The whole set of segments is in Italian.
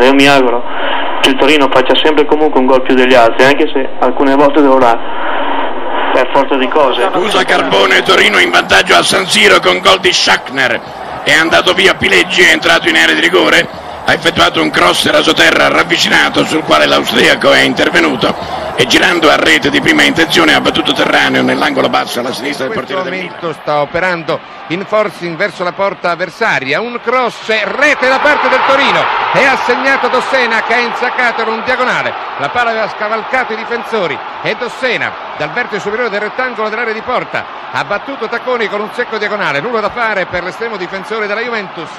forza. Io mi auguro che il Torino faccia sempre comunque un gol più degli altri, anche se alcune volte dovrà per forza di cose. Usa Carbone Torino in vantaggio a San Siro con gol di Schachner. È andato via Pileggi, è entrato in area di rigore ha effettuato un cross rasoterra ravvicinato sul quale l'austriaco è intervenuto e girando a rete di prima intenzione ha battuto Terraneo nell'angolo basso alla sinistra del portiere del Milan. sta operando in forcing verso la porta avversaria, un cross rete da parte del Torino è assegnato Dossena che ha insaccato in un diagonale, la palla aveva scavalcato i difensori e Dossena dal vertice superiore del rettangolo dell'area di porta ha battuto Tacconi con un secco diagonale, nulla da fare per l'estremo difensore della Juventus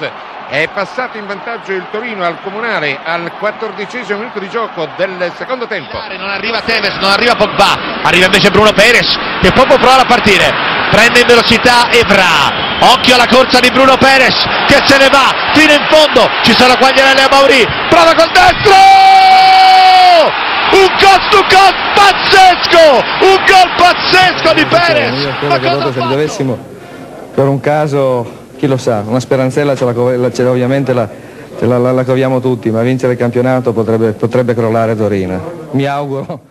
è passato in vantaggio il Torino al Comunale al quattordicesimo minuto di gioco del secondo tempo. Non arriva Tevez, non arriva Pogba, arriva invece Bruno Perez che proprio prova a partire. Prende in velocità Evra, Occhio alla corsa di Bruno Perez che se ne va fino in fondo. Ci sono Quagliarelli a Mauri. Prova col destro! Un cost to cost pazzesco! Un gol pazzesco di Perez! Ma cosa se dovessimo per un caso chi lo sa, una speranzella ce l'ha ovviamente la, la, la, la, coviamo tutti, ma vincere il campionato potrebbe, potrebbe crollare Torino. Mi auguro.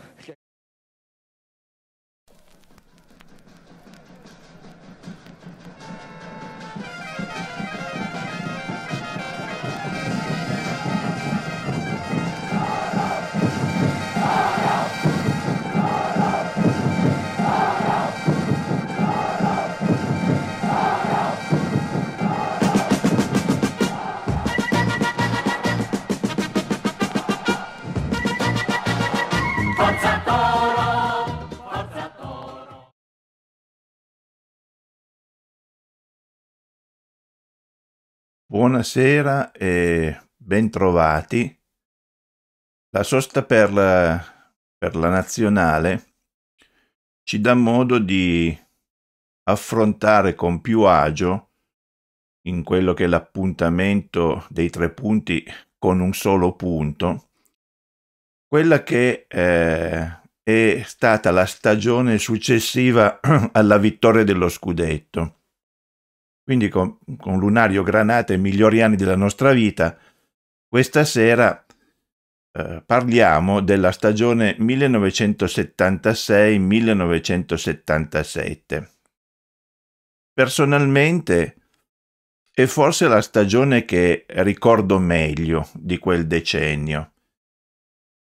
Buonasera e bentrovati. La sosta per la, per la nazionale ci dà modo di affrontare con più agio in quello che è l'appuntamento dei tre punti con un solo punto, quella che eh, è stata la stagione successiva alla vittoria dello scudetto quindi con, con Lunario Granata i migliori anni della nostra vita, questa sera eh, parliamo della stagione 1976-1977. Personalmente è forse la stagione che ricordo meglio di quel decennio,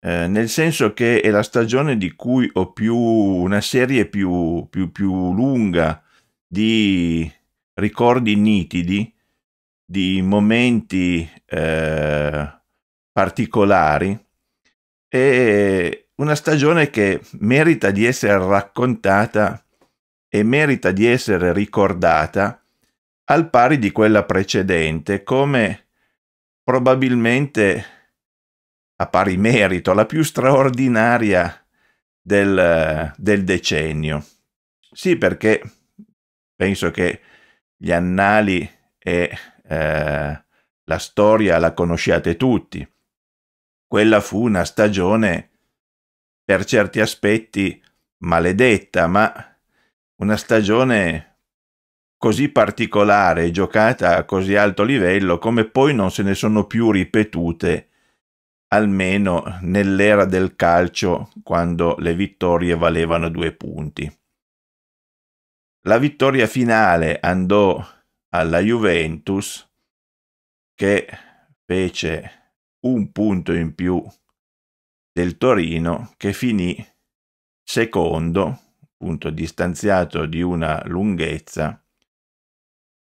eh, nel senso che è la stagione di cui ho più una serie più, più, più lunga di ricordi nitidi di momenti eh, particolari e una stagione che merita di essere raccontata e merita di essere ricordata al pari di quella precedente come probabilmente a pari merito la più straordinaria del, del decennio. Sì, perché penso che gli annali e eh, la storia la conosciate tutti. Quella fu una stagione per certi aspetti maledetta, ma una stagione così particolare giocata a così alto livello come poi non se ne sono più ripetute, almeno nell'era del calcio, quando le vittorie valevano due punti. La vittoria finale andò alla Juventus che fece un punto in più del Torino che finì secondo, appunto distanziato di una lunghezza,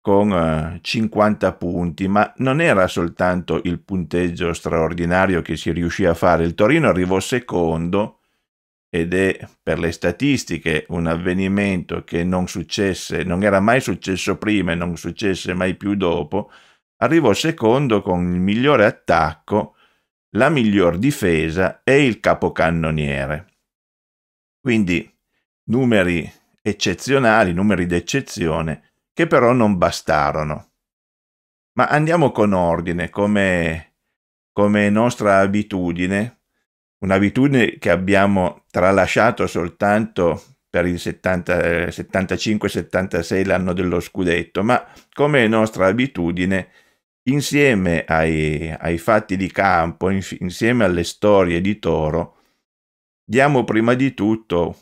con 50 eh, punti, ma non era soltanto il punteggio straordinario che si riuscì a fare. Il Torino arrivò secondo ed è per le statistiche un avvenimento che non successe, non era mai successo prima e non successe mai più dopo, arrivò secondo con il migliore attacco, la miglior difesa e il capocannoniere. Quindi numeri eccezionali, numeri d'eccezione, che però non bastarono. Ma andiamo con ordine, come, come nostra abitudine, un'abitudine che abbiamo tralasciato soltanto per il 75-76 l'anno dello scudetto, ma come nostra abitudine insieme ai, ai fatti di campo, in, insieme alle storie di Toro, diamo prima di tutto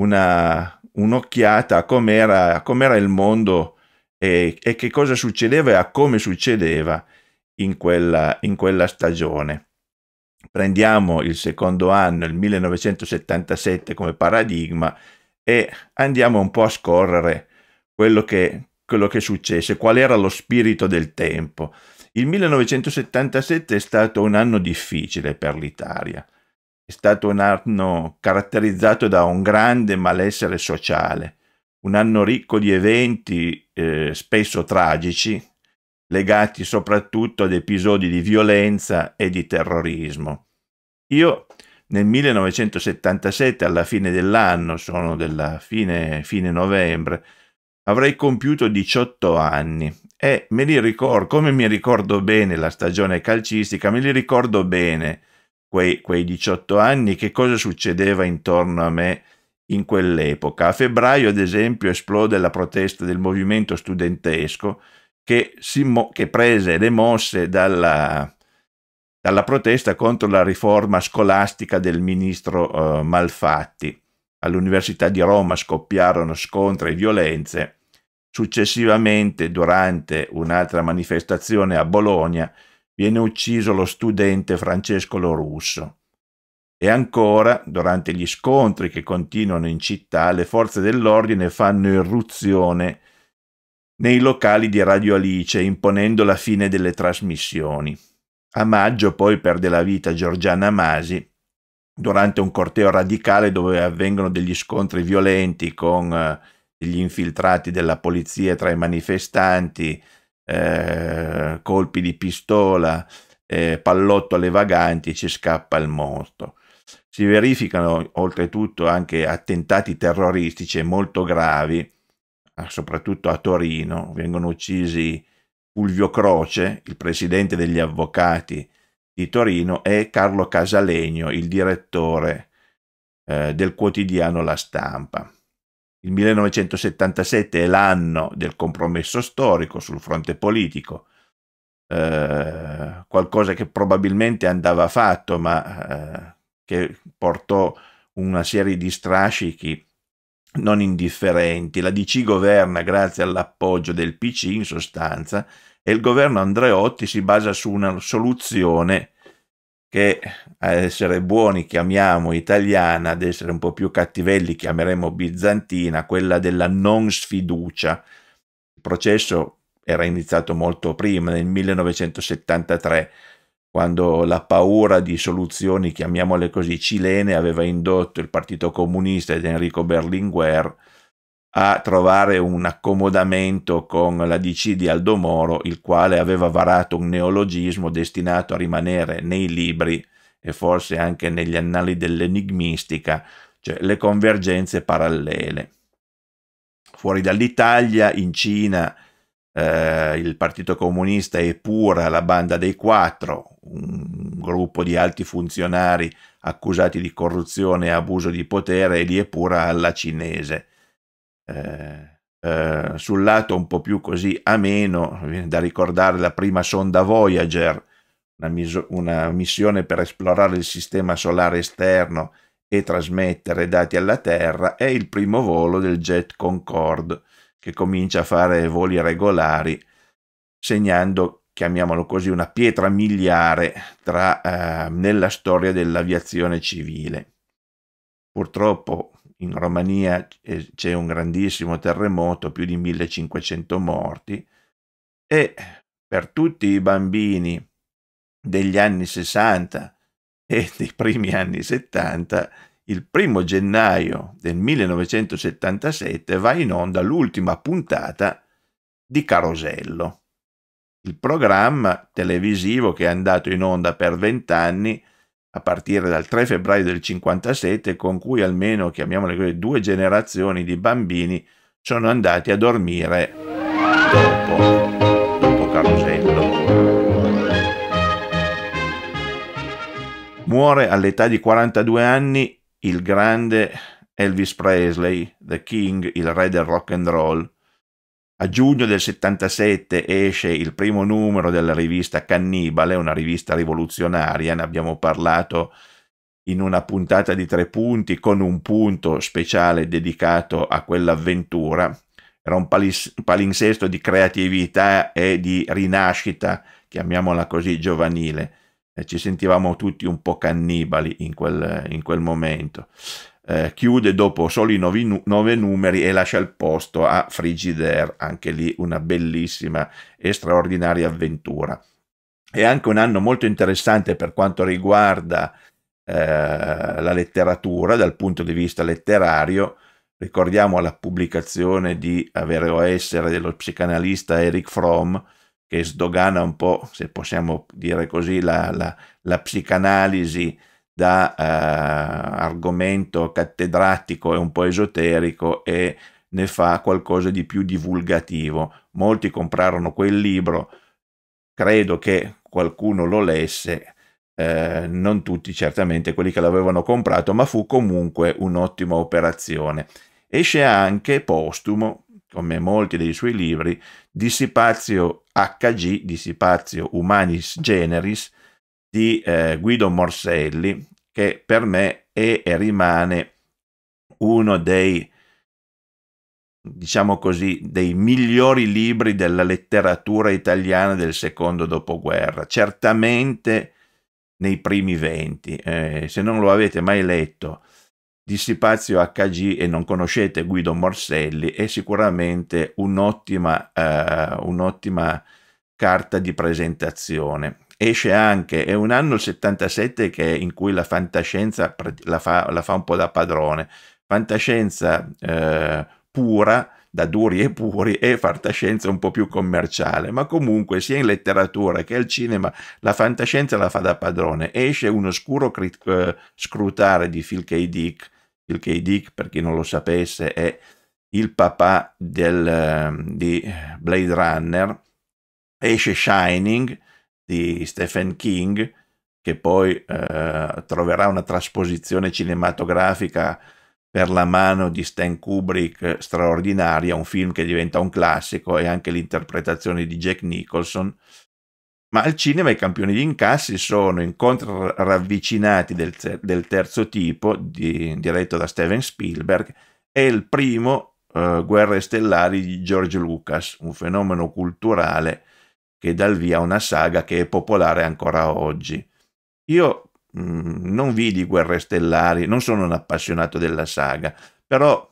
una, un'occhiata a com'era, com'era il mondo e, e, che cosa succedeva e a come succedeva in quella, in quella stagione prendiamo il secondo anno, il 1977 come paradigma e andiamo un po' a scorrere quello che, quello che successe, qual era lo spirito del tempo. Il 1977 è stato un anno difficile per l'Italia, è stato un anno caratterizzato da un grande malessere sociale, un anno ricco di eventi eh, spesso tragici, legati soprattutto ad episodi di violenza e di terrorismo. Io nel 1977, alla fine dell'anno, sono della fine, fine novembre, avrei compiuto 18 anni e me li ricordo, come mi ricordo bene la stagione calcistica, me li ricordo bene quei, quei 18 anni, che cosa succedeva intorno a me in quell'epoca. A febbraio, ad esempio, esplode la protesta del movimento studentesco che, mo- che prese le mosse dalla, dalla, protesta contro la riforma scolastica del ministro eh, Malfatti. All'Università di Roma scoppiarono scontri e violenze. Successivamente, durante un'altra manifestazione a Bologna, viene ucciso lo studente Francesco Lorusso. E ancora, durante gli scontri che continuano in città, le forze dell'ordine fanno irruzione nei locali di Radio Alice, imponendo la fine delle trasmissioni. A maggio poi perde la vita Giorgiana Masi durante un corteo radicale dove avvengono degli scontri violenti con eh, gli infiltrati della polizia tra i manifestanti, eh, colpi di pistola, eh, pallotto alle vaganti e ci scappa il morto. Si verificano oltretutto anche attentati terroristici molto gravi Ah, soprattutto a Torino, vengono uccisi Fulvio Croce, il presidente degli avvocati di Torino, e Carlo Casalegno, il direttore eh, del quotidiano La Stampa. Il 1977 è l'anno del compromesso storico sul fronte politico, eh, qualcosa che probabilmente andava fatto, ma eh, che portò una serie di strascichi non indifferenti. La DC governa grazie all'appoggio del PC in sostanza e il governo Andreotti si basa su una soluzione che a essere buoni chiamiamo italiana, ad essere un po' più cattivelli chiameremo bizantina, quella della non sfiducia. Il processo era iniziato molto prima, nel 1973, quando la paura di soluzioni, chiamiamole così, cilene aveva indotto il Partito Comunista ed Enrico Berlinguer a trovare un accomodamento con la DC di Aldo Moro, il quale aveva varato un neologismo destinato a rimanere nei libri e forse anche negli annali dell'enigmistica, cioè le convergenze parallele. Fuori dall'Italia, in Cina, eh, il Partito Comunista e Pura, la Banda dei Quattro, un gruppo di alti funzionari accusati di corruzione e abuso di potere e è pura alla cinese. Eh, eh, sul lato un po' più così ameno, viene da ricordare la prima sonda Voyager, una, una missione per esplorare il sistema solare esterno e trasmettere dati alla Terra, e il primo volo del jet Concorde che comincia a fare voli regolari, segnando, chiamiamolo così, una pietra miliare tra, eh, nella storia dell'aviazione civile. Purtroppo in Romania eh, c'è un grandissimo terremoto, più di 1500 morti, e per tutti i bambini degli anni 60 e dei primi anni 70 il primo gennaio del 1977 va in onda l'ultima puntata di Carosello, il programma televisivo che è andato in onda per vent'anni a partire dal 3 febbraio del 57 con cui almeno, chiamiamole così, due generazioni di bambini sono andati a dormire dopo, dopo Carosello. Muore all'età di 42 anni il grande Elvis Presley, The King, il re del rock and roll. A giugno del 77 esce il primo numero della rivista Cannibale, una rivista rivoluzionaria, ne abbiamo parlato in una puntata di tre punti con un punto speciale dedicato a quell'avventura. Era un palinsesto di creatività e di rinascita, chiamiamola così, giovanile ci sentivamo tutti un po' cannibali in quel, in quel momento. Eh, chiude dopo soli novi, nove numeri e lascia il posto a Frigidaire, anche lì una bellissima e straordinaria avventura. È anche un anno molto interessante per quanto riguarda eh, la letteratura dal punto di vista letterario. Ricordiamo la pubblicazione di Avere o Essere dello psicanalista Eric Fromm, che sdogana un po', se possiamo dire così, la, la, la psicanalisi da eh, argomento cattedratico e un po' esoterico e ne fa qualcosa di più divulgativo. Molti comprarono quel libro, credo che qualcuno lo lesse, eh, non tutti certamente quelli che l'avevano comprato, ma fu comunque un'ottima operazione. Esce anche postumo, come molti dei suoi libri, Dissipatio HG, Dissipatio Humanis Generis, di eh, Guido Morselli, che per me è e rimane uno dei, diciamo così, dei migliori libri della letteratura italiana del secondo dopoguerra, certamente nei primi venti. Eh, se non lo avete mai letto, di Sipazio HG e non conoscete Guido Morselli è sicuramente un'ottima, eh, un'ottima carta di presentazione. Esce anche, è un anno il 77 che, in cui la fantascienza la fa, la fa un po' da padrone, fantascienza eh, pura, da duri e puri e fantascienza un po' più commerciale, ma comunque sia in letteratura che al cinema la fantascienza la fa da padrone. Esce un oscuro eh, scrutare di Phil K. Dick il K. Dick, per chi non lo sapesse, è il papà del, ehm, di Blade Runner, esce Shining di Stephen King, che poi eh, troverà una trasposizione cinematografica per la mano di Stan Kubrick straordinaria, un film che diventa un classico e anche l'interpretazione di Jack Nicholson ma al cinema i campioni di incassi sono incontri ravvicinati del, del terzo tipo, di, diretto da Steven Spielberg, e il primo, eh, Guerre Stellari di George Lucas, un fenomeno culturale che dà il via a una saga che è popolare ancora oggi. Io mh, mm, non vidi Guerre Stellari, non sono un appassionato della saga, però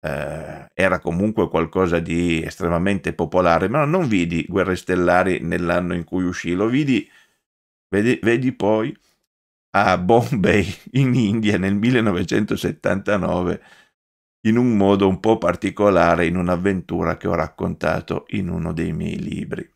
eh, era comunque qualcosa di estremamente popolare, ma non vidi Guerre Stellari nell'anno in cui uscì, lo vidi, vedi, vedi poi a Bombay in India nel 1979 in un modo un po' particolare in un'avventura che ho raccontato in uno dei miei libri.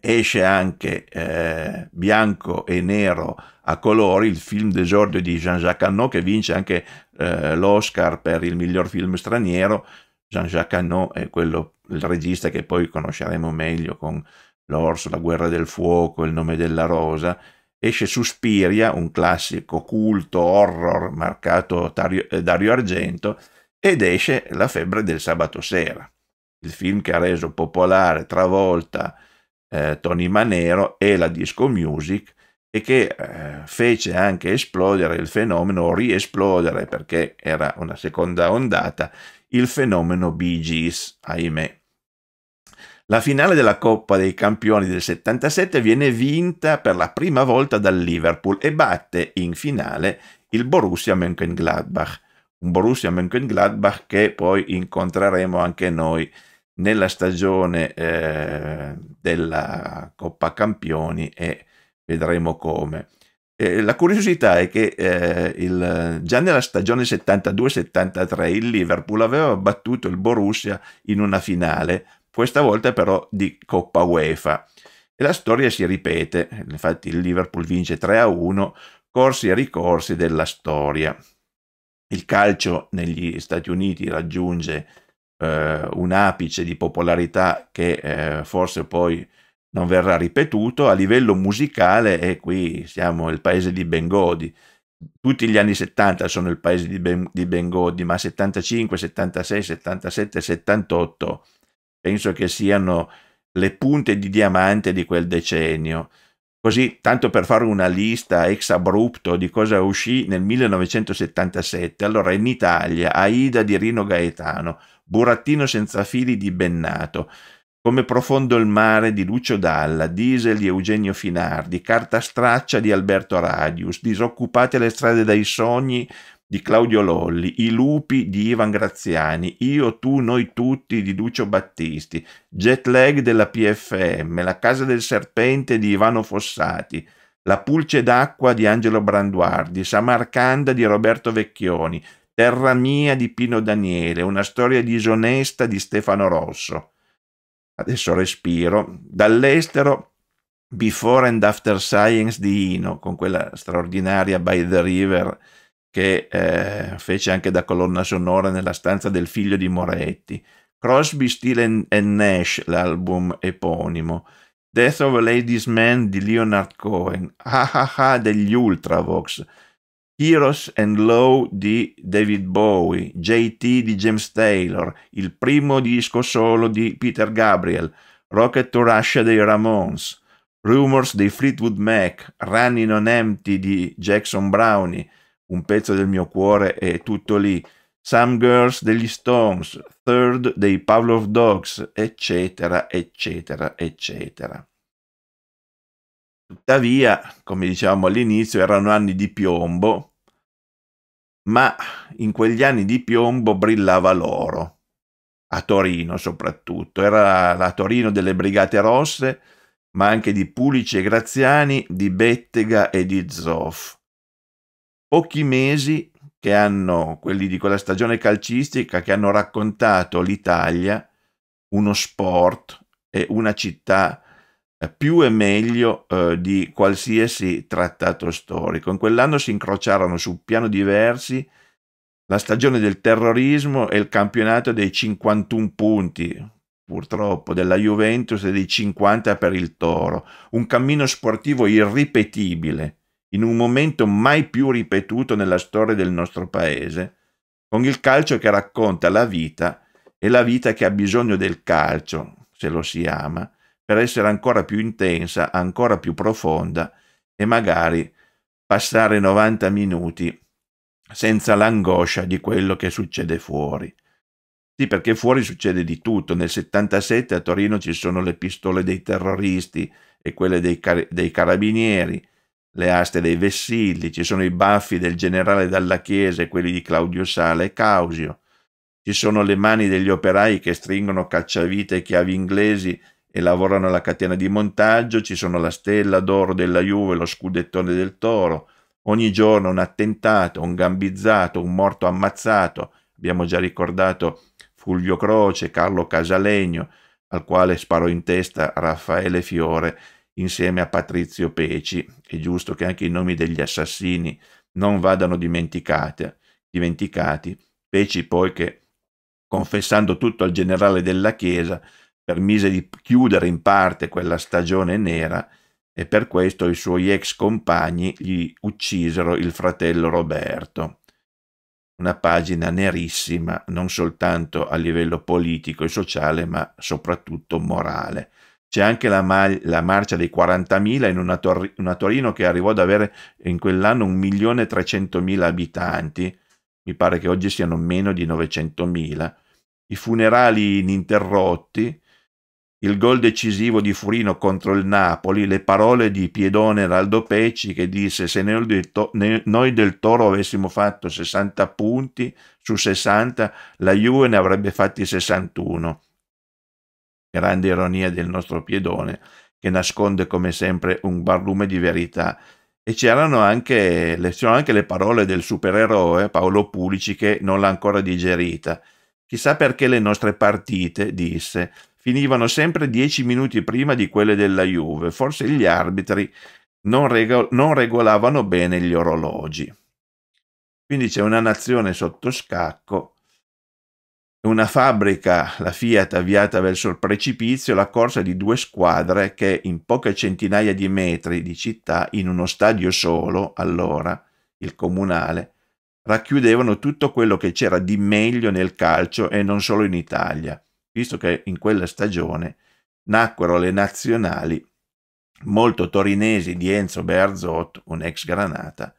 Esce anche eh, Bianco e Nero a colori, il film d'esordio di Jean-Jacques Annaud che vince anche eh, l'Oscar per il miglior film straniero. Jean-Jacques Annaud è quello, il regista che poi conosceremo meglio con L'Orso, La guerra del fuoco, Il nome della rosa. Esce Suspiria, un classico culto horror marcato Dario, eh, Dario Argento, ed esce La febbre del sabato sera, il film che ha reso popolare, travolta eh, Tony Manero e la disco music, e che eh, fece anche esplodere il fenomeno, riesplodere perché era una seconda ondata, il fenomeno Bee Gees, ahimè. La finale della Coppa dei Campioni del 77 viene vinta per la prima volta dal Liverpool e batte in finale il Borussia Mönchengladbach, un Borussia Mönchengladbach che poi incontreremo anche noi nella stagione eh, della Coppa Campioni e vedremo come. Eh, la curiosità è che eh, il, già nella stagione 72-73 il Liverpool aveva battuto il Borussia in una finale, questa volta però di Coppa UEFA. E la storia si ripete, infatti il Liverpool vince 3-1, corsi e ricorsi della storia. Il calcio negli Stati Uniti raggiunge eh, un apice di popolarità che eh, forse poi non verrà ripetuto, a livello musicale, e qui siamo il paese di Bengodi, tutti gli anni 70 sono il paese di, ben, di Bengodi, ma 75, 76, 77, 78 penso che siano le punte di diamante di quel decennio. Così, tanto per fare una lista ex abrupto di cosa uscì nel 1977, allora in Italia Aida di Rino Gaetano, Burattino senza fili di Bennato, come Profondo il mare di Lucio Dalla, Diesel di Eugenio Finardi, Carta straccia di Alberto Radius, Disoccupate le strade dai sogni di Claudio Lolli, I lupi di Ivan Graziani, Io, tu, noi tutti di Lucio Battisti, Jet lag della PFM, La casa del serpente di Ivano Fossati, La pulce d'acqua di Angelo Branduardi, Samarcanda di Roberto Vecchioni, Terra mia di Pino Daniele, Una storia disonesta di Stefano Rosso adesso respiro, dall'estero Before and After Science di Ino, con quella straordinaria By the River che eh, fece anche da colonna sonora nella stanza del figlio di Moretti, Crosby, Steele and Nash, l'album eponimo, Death of a Ladies Man di Leonard Cohen, Ah Ah Ah degli Ultravox, Heroes and Low di David Bowie, JT di James Taylor, il primo disco solo di Peter Gabriel, Rocket to Russia dei Ramones, Rumors dei Fleetwood Mac, Running on Empty di Jackson Brownie, un pezzo del mio cuore è tutto lì, Some Girls degli Stones, Third dei Pavlov Dogs, eccetera, eccetera, eccetera. Tuttavia, come dicevamo all'inizio, erano anni di piombo, ma in quegli anni di piombo brillava l'oro, a Torino soprattutto. Era la Torino delle Brigate Rosse, ma anche di Pulici e Graziani, di Bettega e di Zoff. Pochi mesi che hanno, quelli di quella stagione calcistica, che hanno raccontato l'Italia, uno sport e una città eh, più e meglio eh, di qualsiasi trattato storico. In quell'anno si incrociarono su piano diversi la stagione del terrorismo e il campionato dei 51 punti, purtroppo, della Juventus e dei 50 per il Toro. Un cammino sportivo irripetibile, in un momento mai più ripetuto nella storia del nostro paese, con il calcio che racconta la vita e la vita che ha bisogno del calcio, se lo si ama, per essere ancora più intensa, ancora più profonda e magari passare 90 minuti senza l'angoscia di quello che succede fuori. Sì, perché fuori succede di tutto. Nel 77 a Torino ci sono le pistole dei terroristi e quelle dei, car dei carabinieri, le aste dei vessilli, ci sono i baffi del generale Dalla Chiesa e quelli di Claudio Sale e Causio. Ci sono le mani degli operai che stringono cacciavite e chiavi inglesi e lavorano alla catena di montaggio, ci sono la stella d'oro della Juve, lo scudettone del Toro, ogni giorno un attentato, un gambizzato, un morto ammazzato, abbiamo già ricordato Fulvio Croce, Carlo Casalegno, al quale sparò in testa Raffaele Fiore insieme a Patrizio Peci, è giusto che anche i nomi degli assassini non vadano dimenticati, Peci poi che confessando tutto al generale della Chiesa permise di chiudere in parte quella stagione nera e per questo i suoi ex compagni gli uccisero il fratello Roberto. Una pagina nerissima non soltanto a livello politico e sociale ma soprattutto morale. C'è anche la, la, marcia dei 40.000 in una, Tor una, Torino che arrivò ad avere in quell'anno 1.300.000 abitanti, mi pare che oggi siano meno di 900.000, i funerali ininterrotti, il gol decisivo di Furino contro il Napoli, le parole di Piedone Raldo Pecci che disse se noi del Toro avessimo fatto 60 punti su 60, la Juve ne avrebbe fatti 61. Grande ironia del nostro Piedone che nasconde come sempre un barlume di verità. E c'erano anche, anche le parole del supereroe eh, Paolo Pulici che non l'ha ancora digerita. Chissà perché le nostre partite, disse, finivano sempre dieci minuti prima di quelle della Juve. Forse gli arbitri non, rego- non regolavano bene gli orologi. Quindi c'è una nazione sotto scacco una fabbrica, la Fiat, avviata verso il precipizio, la corsa di due squadre che in poche centinaia di metri di città, in uno stadio solo, allora, il comunale, racchiudevano tutto quello che c'era di meglio nel calcio e non solo in Italia visto che in quella stagione nacquero le nazionali molto torinesi di Enzo Berzot, un ex Granata,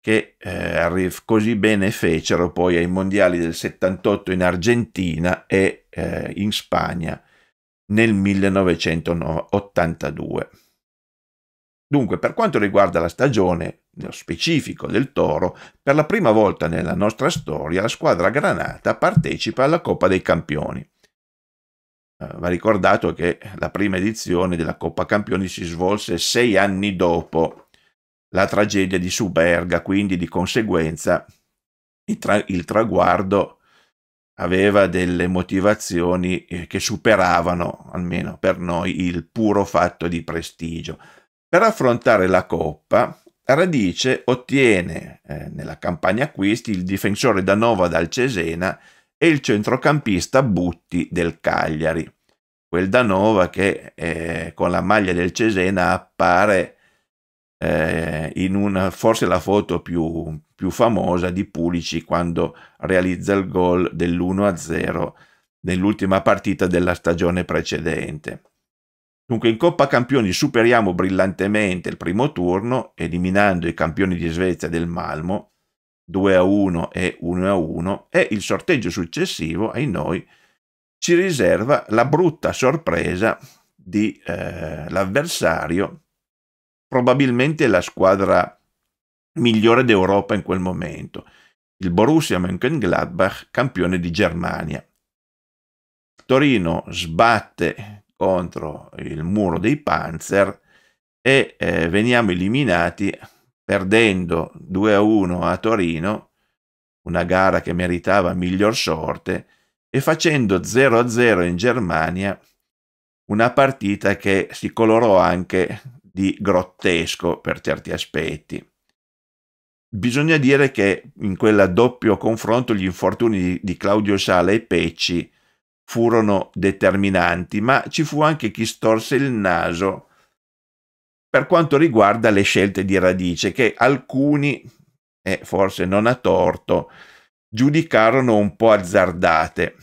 che eh, così bene fecero poi ai mondiali del 78 in Argentina e eh, in Spagna nel 1982. Dunque, per quanto riguarda la stagione, nello specifico del Toro, per la prima volta nella nostra storia la squadra granata partecipa alla Coppa dei Campioni. Eh, va ricordato che la prima edizione della Coppa Campioni si svolse sei anni dopo la tragedia di Superga, quindi di conseguenza il, tra il traguardo aveva delle motivazioni eh, che superavano, almeno per noi, il puro fatto di prestigio. Per affrontare la Coppa, Radice ottiene eh, nella campagna acquisti il difensore da Nova dal Cesena e il centrocampista Butti del Cagliari. Quel Danova che eh, con la maglia del Cesena appare eh, in una, forse la foto più, più famosa di Pulici quando realizza il gol dell'1-0 nell'ultima partita della stagione precedente. Dunque in Coppa Campioni superiamo brillantemente il primo turno, eliminando i campioni di Svezia del Malmo, 2 a 1 e 1 a 1 e il sorteggio successivo ai noi ci riserva la brutta sorpresa di eh, l'avversario, probabilmente la squadra migliore d'Europa in quel momento, il Borussia Mönchengladbach, campione di Germania. Torino sbatte contro il muro dei Panzer e eh, veniamo eliminati perdendo 2 a 1 a Torino, una gara che meritava miglior sorte, e facendo 0 a 0 in Germania, una partita che si colorò anche di grottesco per certi aspetti. Bisogna dire che in quel doppio confronto gli infortuni di Claudio Sala e Pecci furono determinanti, ma ci fu anche chi storse il naso per quanto riguarda le scelte di radice, che alcuni, e eh, forse non a torto, giudicarono un po' azzardate,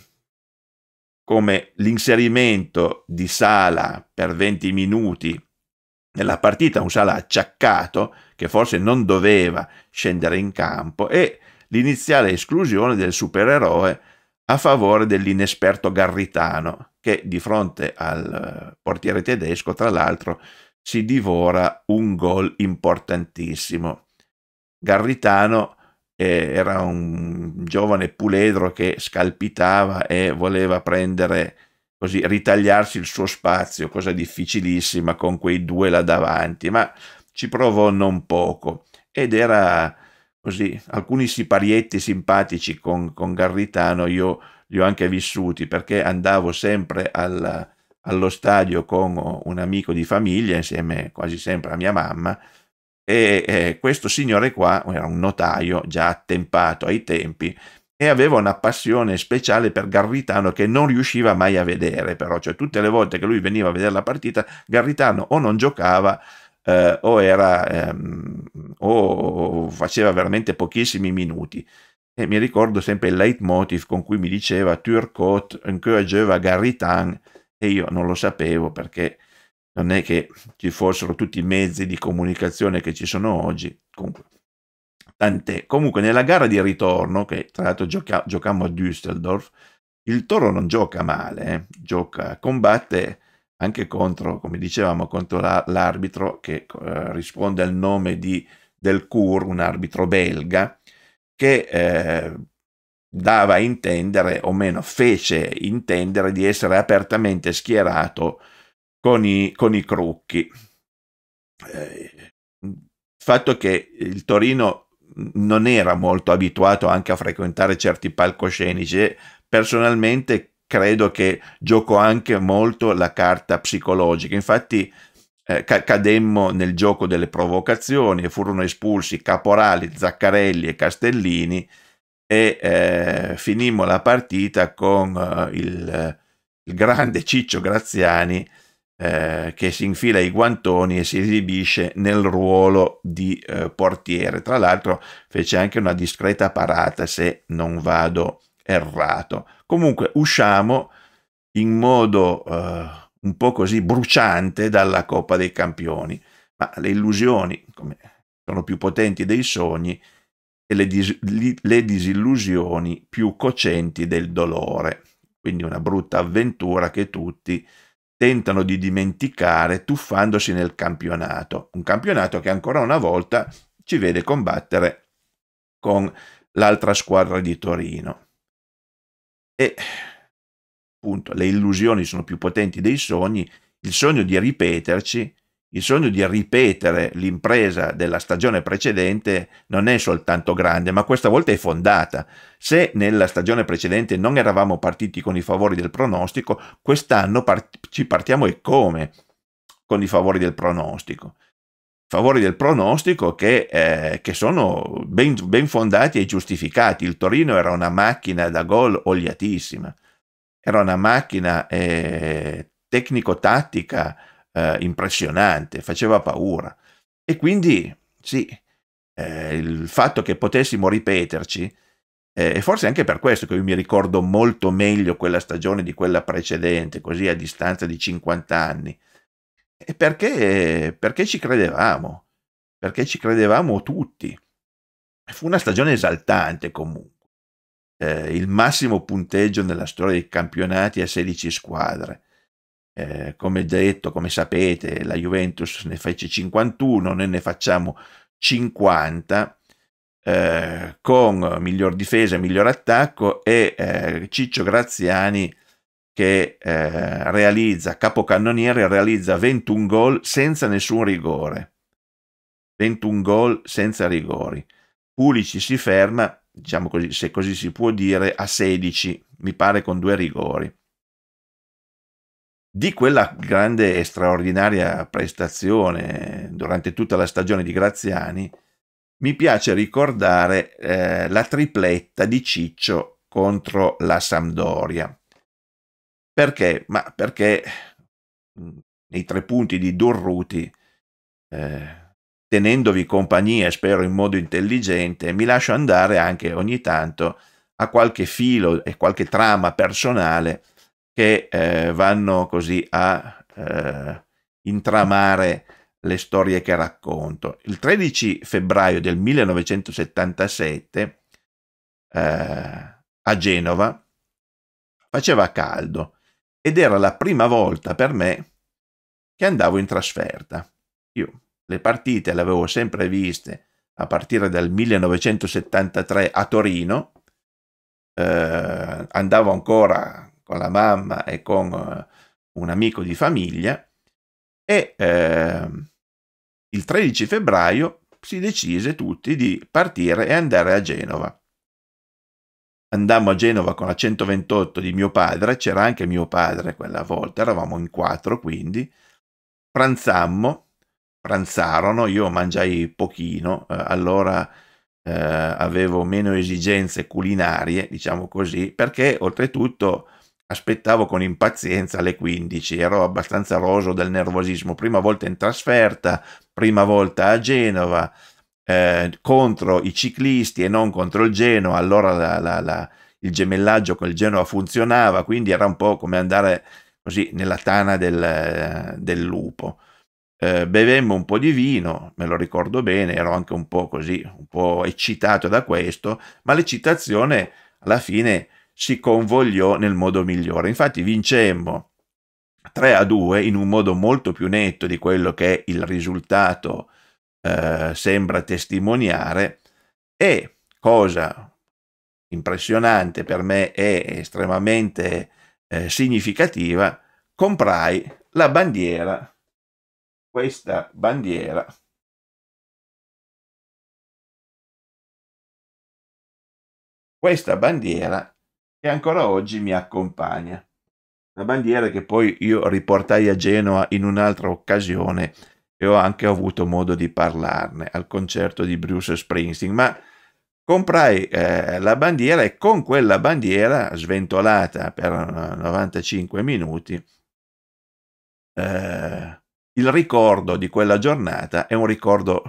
come l'inserimento di Sala per 20 minuti nella partita, un Sala acciaccato che forse non doveva scendere in campo, e l'iniziale esclusione del supereroe a favore dell'inesperto Garritano, che di fronte al eh, portiere tedesco, tra l'altro, si divora un gol importantissimo. Garritano eh, era un giovane puledro che scalpitava e voleva prendere così ritagliarsi il suo spazio, cosa difficilissima con quei due là davanti, ma ci provò non poco ed era così, alcuni siparietti simpatici con, con Garritano io li ho anche vissuti perché andavo sempre al, allo stadio con un amico di famiglia, insieme quasi sempre a mia mamma, e eh, questo signore qua era un notaio già attempato ai tempi e aveva una passione speciale per Garritano che non riusciva mai a vedere, però cioè tutte le volte che lui veniva a vedere la partita, Garritano o non giocava eh, o, era, ehm, o faceva veramente pochissimi minuti. E mi ricordo sempre il leitmotiv con cui mi diceva Turcot, encourageva Garritan, e io non lo sapevo perché non è che ci fossero tutti i mezzi di comunicazione che ci sono oggi. Comunque, tant'è. Comunque nella gara di ritorno, che tra l'altro gioca- giocammo a Düsseldorf, il toro non gioca male, eh? gioca, combatte anche contro, come dicevamo, contro la, l'arbitro che eh, risponde al nome di Del Delcourt, un arbitro belga, che eh, dava a intendere, o meno fece intendere, di essere apertamente schierato con i, con i crucchi. Eh, fatto che il Torino non era molto abituato anche a frequentare certi palcoscenici, personalmente credo che giocò anche molto la carta psicologica. Infatti eh, ca- cademmo nel gioco delle provocazioni e furono espulsi Caporali, Zaccarelli e Castellini e eh, finimmo la partita con eh, il, il, grande Ciccio Graziani eh, che si infila i guantoni e si esibisce nel ruolo di eh, portiere. Tra l'altro fece anche una discreta parata se non vado errato. Comunque usciamo in modo eh, un po' così bruciante dalla Coppa dei Campioni, ma le illusioni come sono più potenti dei sogni e le, dis- le disillusioni più cocenti del dolore. Quindi una brutta avventura che tutti tentano di dimenticare tuffandosi nel campionato. Un campionato che ancora una volta ci vede combattere con l'altra squadra di Torino. E appunto le illusioni sono più potenti dei sogni, il sogno di ripeterci il sogno di ripetere l'impresa della stagione precedente non è soltanto grande, ma questa volta è fondata. Se nella stagione precedente non eravamo partiti con i favori del pronostico, quest'anno part ci partiamo e come con i favori del pronostico. Favori del pronostico che, eh, che sono ben, ben fondati e giustificati. Il Torino era una macchina da gol oliatissima, era una macchina eh, tecnico-tattica eh, impressionante, faceva paura. E quindi sì, eh, il fatto che potessimo ripeterci, eh, forse anche per questo che io mi ricordo molto meglio quella stagione di quella precedente, così a distanza di 50 anni, e perché, perché ci credevamo, perché ci credevamo tutti. Fu una stagione esaltante comunque. Eh, il massimo punteggio nella storia dei campionati a 16 squadre eh, come detto, come sapete, la Juventus ne fece 51, noi ne facciamo 50 eh, con miglior difesa, e miglior attacco e eh, Ciccio Graziani che eh, realizza capocannoniere, realizza 21 gol senza nessun rigore. 21 gol senza rigori. Pulici si ferma, diciamo così, se così si può dire, a 16, mi pare con due rigori di quella grande e straordinaria prestazione durante tutta la stagione di Graziani, mi piace ricordare eh, la tripletta di Ciccio contro la Sampdoria. Perché? Ma perché mm, nei tre punti di Durruti, eh, tenendovi compagnia, spero in modo intelligente, mi lascio andare anche ogni tanto a qualche filo e qualche trama personale che eh, vanno così a eh, intramare le storie che racconto. Il 13 febbraio del 1977 eh, a Genova faceva caldo ed era la prima volta per me che andavo in trasferta. Io le partite le avevo sempre viste a partire dal 1973 a Torino, eh, andavo ancora con la mamma e con eh, un amico di famiglia e eh, il 13 febbraio si decise tutti di partire e andare a Genova. Andammo a Genova con la 128 di mio padre, c'era anche mio padre quella volta, eravamo in quattro quindi, pranzammo, pranzarono, io mangiai pochino, eh, allora eh, avevo meno esigenze culinarie, diciamo così, perché oltretutto Aspettavo con impazienza le 15, ero abbastanza roso dal nervosismo, prima volta in trasferta, prima volta a Genova, eh, contro i ciclisti e non contro il Genoa, allora la, la, la, il gemellaggio con il Genoa funzionava, quindi era un po' come andare così nella tana del, del lupo. Eh, bevemmo un po' di vino, me lo ricordo bene, ero anche un po' così, un po' eccitato da questo, ma l'eccitazione alla fine si convogliò nel modo migliore. Infatti vincemmo 3 a 2 in un modo molto più netto di quello che il risultato eh, sembra testimoniare e cosa impressionante per me e estremamente eh, significativa, comprai la bandiera, questa bandiera questa bandiera e ancora oggi mi accompagna. La bandiera che poi io riportai a Genova in un'altra occasione e ho anche avuto modo di parlarne al concerto di Bruce Springsteen, ma comprai eh, la bandiera e con quella bandiera sventolata per 95 eh, minuti eh, il ricordo di quella giornata è un ricordo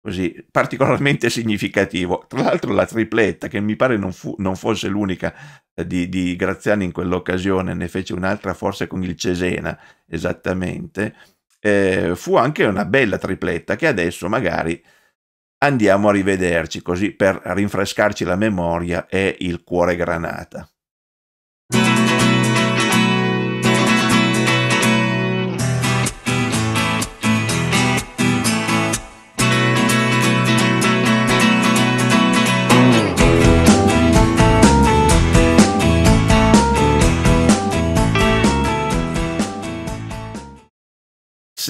così particolarmente significativo. Tra l'altro la tripletta, che mi pare non, fu, non fosse l'unica eh, di, di, Graziani in quell'occasione, ne fece un'altra forse con il Cesena, esattamente, eh, fu anche una bella tripletta che adesso magari andiamo a rivederci così per rinfrescarci la memoria e il cuore granata.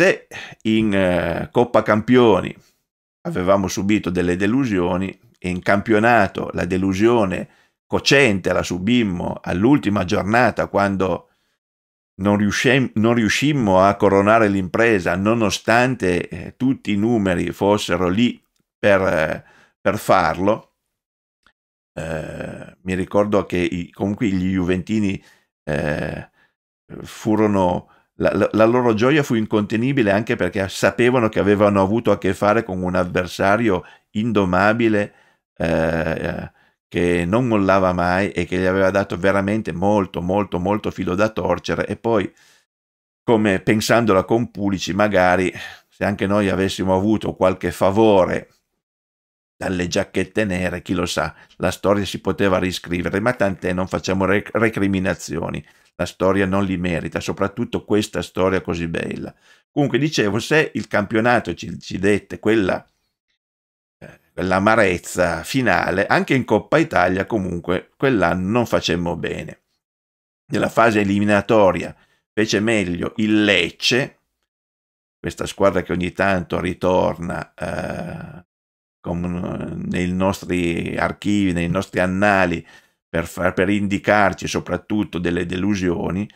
se in eh, Coppa Campioni avevamo subito delle delusioni e in campionato la delusione cocente la subimmo all'ultima giornata quando non, riuscim- non riuscimmo a coronare l'impresa nonostante eh, tutti i numeri fossero lì per, eh, per farlo. Eh, mi ricordo che i, comunque gli Juventini furono la, la, loro gioia fu incontenibile anche perché sapevano che avevano avuto a che fare con un avversario indomabile eh, che non mollava mai e che gli aveva dato veramente molto, molto, molto filo da torcere. E poi, come pensandola con Pulici, magari se anche noi avessimo avuto qualche favore dalle giacchette nere, chi lo sa, la storia si poteva riscrivere, ma tant'è, non facciamo rec recriminazioni la storia non li merita, soprattutto questa storia così bella. Comunque dicevo, se il campionato ci, ci dette quella eh, l'amarezza finale, anche in Coppa Italia comunque quell'anno non facemmo bene. Nella fase eliminatoria fece meglio il Lecce, questa squadra che ogni tanto ritorna eh, con, eh, nei nostri archivi, nei nostri annali per, far, per indicarci soprattutto delle delusioni,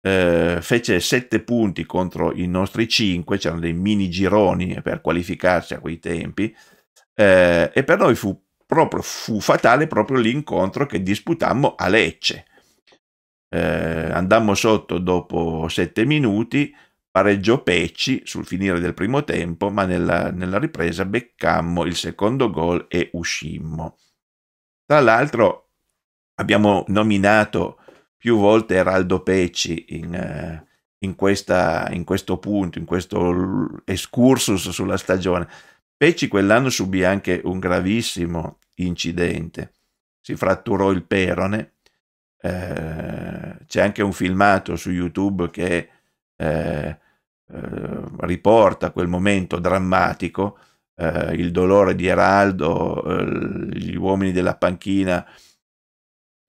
eh, fece 7 punti contro i nostri 5, c'erano dei mini gironi per qualificarsi a quei tempi, eh, e per noi fu, proprio, fu fatale proprio l'incontro che disputammo a Lecce. Eh, andammo sotto dopo 7 minuti, pareggio Pecci sul finire del primo tempo, ma nella, nella ripresa beccammo il secondo gol e uscimmo. Tra l'altro abbiamo nominato più volte Eraldo Pecci in, eh, in, questa, in questo punto, in questo excursus sulla stagione. Pecci quell'anno subì anche un gravissimo incidente, si fratturò il perone, eh, c'è anche un filmato su YouTube che eh, eh, riporta quel momento drammatico, eh, il dolore di Eraldo, eh, gli uomini della panchina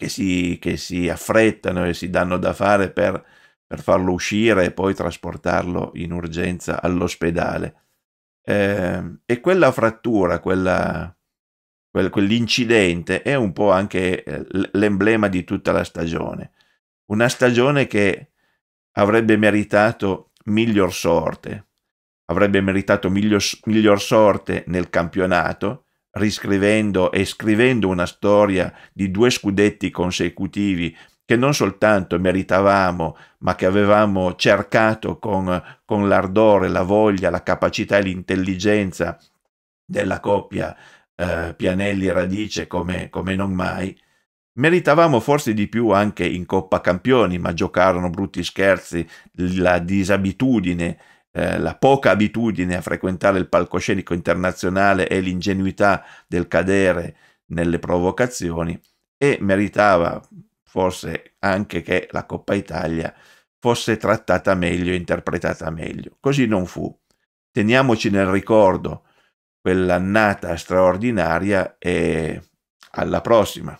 che si, che si affrettano e si danno da fare per, per farlo uscire e poi trasportarlo in urgenza all'ospedale. Eh, e quella frattura, quella, quel, quell'incidente è un po' anche eh, l'emblema di tutta la stagione. Una stagione che avrebbe meritato miglior sorte, avrebbe meritato miglior, miglior sorte nel campionato riscrivendo e scrivendo una storia di due scudetti consecutivi che non soltanto meritavamo, ma che avevamo cercato con, con l'ardore, la voglia, la capacità e l'intelligenza della coppia eh, Pianelli Radice come, come non mai, meritavamo forse di più anche in Coppa Campioni, ma giocarono brutti scherzi, la disabitudine eh, la poca abitudine a frequentare il palcoscenico internazionale e l'ingenuità del cadere nelle provocazioni e meritava forse anche che la Coppa Italia fosse trattata meglio interpretata meglio. Così non fu. Teniamoci nel ricordo quell'annata straordinaria e alla prossima.